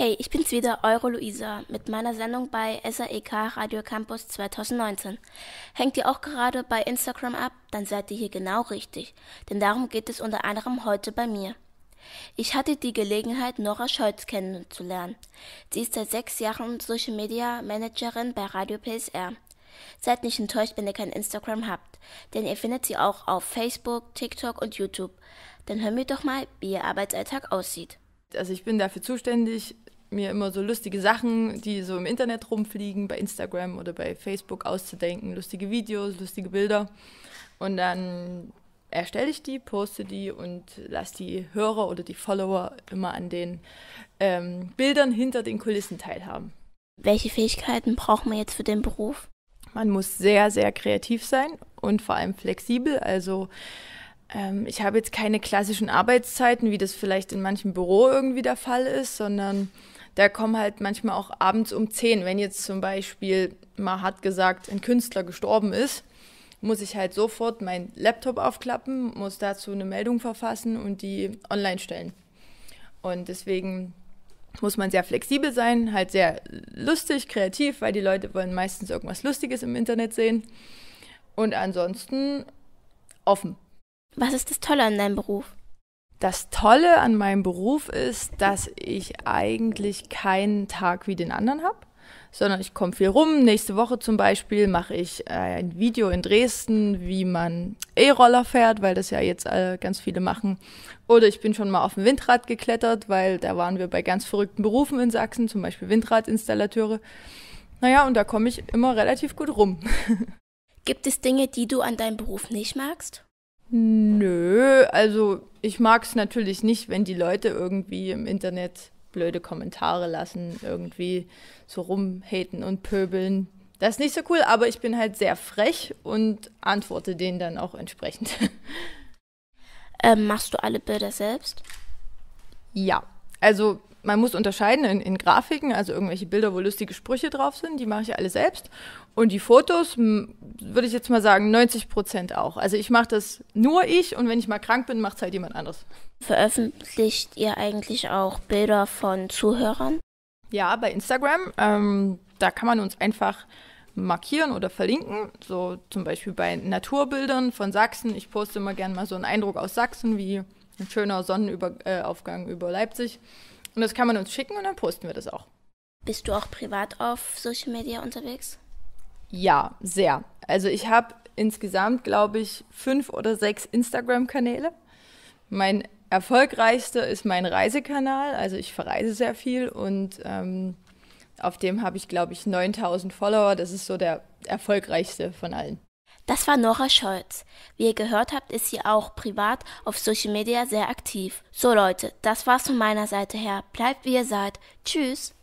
Hey, ich bin's wieder, Euro Luisa, mit meiner Sendung bei SAEK Radio Campus 2019. Hängt ihr auch gerade bei Instagram ab? Dann seid ihr hier genau richtig, denn darum geht es unter anderem heute bei mir. Ich hatte die Gelegenheit, Nora Scholz kennenzulernen. Sie ist seit sechs Jahren Social Media Managerin bei Radio PSR. Seid nicht enttäuscht, wenn ihr kein Instagram habt, denn ihr findet sie auch auf Facebook, TikTok und YouTube. Dann hören wir doch mal, wie ihr Arbeitsalltag aussieht. Also ich bin dafür zuständig, mir immer so lustige Sachen, die so im Internet rumfliegen, bei Instagram oder bei Facebook auszudenken, lustige Videos, lustige Bilder. Und dann erstelle ich die, poste die und lasse die Hörer oder die Follower immer an den ähm, Bildern hinter den Kulissen teilhaben. Welche Fähigkeiten braucht man jetzt für den Beruf? Man muss sehr, sehr kreativ sein und vor allem flexibel. Also ähm, ich habe jetzt keine klassischen Arbeitszeiten, wie das vielleicht in manchem Büro irgendwie der Fall ist, sondern da kommen halt manchmal auch abends um 10, wenn jetzt zum Beispiel mal hat gesagt, ein Künstler gestorben ist, muss ich halt sofort meinen Laptop aufklappen, muss dazu eine Meldung verfassen und die online stellen. Und deswegen muss man sehr flexibel sein, halt sehr lustig, kreativ, weil die Leute wollen meistens irgendwas Lustiges im Internet sehen. Und ansonsten offen. Was ist das Tolle an deinem Beruf? das Tolle an meinem Beruf ist, dass ich eigentlich keinen Tag wie den anderen habe, sondern ich komme viel rum. Nächste Woche zum Beispiel mache ich äh, ein Video in Dresden, wie man E-Roller fährt, weil das ja jetzt äh, ganz viele machen. Oder ich bin schon mal auf dem Windrad geklettert, weil da waren wir bei ganz verrückten Berufen in Sachsen, zum Beispiel Windradinstallateure. Naja, und da komme ich immer relativ gut rum. Gibt es Dinge, die du an deinem Beruf nicht magst? Nö, also ich mag es natürlich nicht, wenn die Leute irgendwie im Internet blöde Kommentare lassen, irgendwie so rumhaten und pöbeln. Das ist nicht so cool, aber ich bin halt sehr frech und antworte denen dann auch entsprechend. Ähm, machst du alle Bilder selbst? Ja, also man muss unterscheiden in, in, Grafiken, also irgendwelche Bilder, wo lustige Sprüche drauf sind, die mache ich alle selbst. Und die Fotos, hm, würde ich jetzt mal sagen, 90 Prozent auch. Also ich mache das nur ich und wenn ich mal krank bin, macht es halt jemand anderes. Veröffentlicht ihr eigentlich auch Bilder von Zuhörern? Ja, bei Instagram. Ähm, da kann man uns einfach markieren oder verlinken. So zum Beispiel bei Naturbildern von Sachsen. Ich poste immer gerne mal so einen Eindruck aus Sachsen, wie ein schöner Sonnenaufgang über äh, Leipzig. Und das kann man uns schicken und dann posten wir das auch. Bist du auch privat auf Social Media unterwegs? Ja, sehr. Also ich habe insgesamt, glaube ich, fünf oder sechs Instagram-Kanäle. Mein erfolgreichster ist mein Reisekanal. Also ich verreise sehr viel und ähm, auf dem habe ich, glaube ich, 9000 Follower. Das ist so der erfolgreichste von allen. Das war Nora Scholz. Wie ihr gehört habt, ist sie auch privat auf Social Media sehr aktiv. So Leute, das war's von meiner Seite her. Bleibt wie ihr seid. Tschüss.